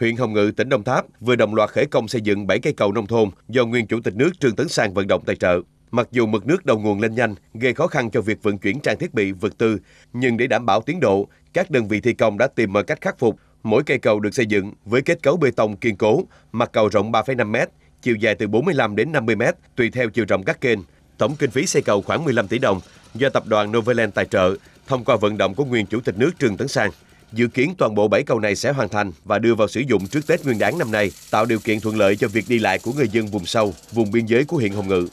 huyện Hồng Ngự, tỉnh Đồng Tháp vừa đồng loạt khởi công xây dựng 7 cây cầu nông thôn do nguyên Chủ tịch nước Trương Tấn Sang vận động tài trợ. Mặc dù mực nước đầu nguồn lên nhanh, gây khó khăn cho việc vận chuyển trang thiết bị, vật tư, nhưng để đảm bảo tiến độ, các đơn vị thi công đã tìm mọi cách khắc phục. Mỗi cây cầu được xây dựng với kết cấu bê tông kiên cố, mặt cầu rộng 3,5 m, chiều dài từ 45 đến 50 m, tùy theo chiều rộng các kênh. Tổng kinh phí xây cầu khoảng 15 tỷ đồng do tập đoàn Novaland tài trợ thông qua vận động của nguyên Chủ tịch nước Trương Tấn Sang. Dự kiến toàn bộ 7 cầu này sẽ hoàn thành và đưa vào sử dụng trước Tết Nguyên đán năm nay, tạo điều kiện thuận lợi cho việc đi lại của người dân vùng sâu, vùng biên giới của huyện Hồng Ngự.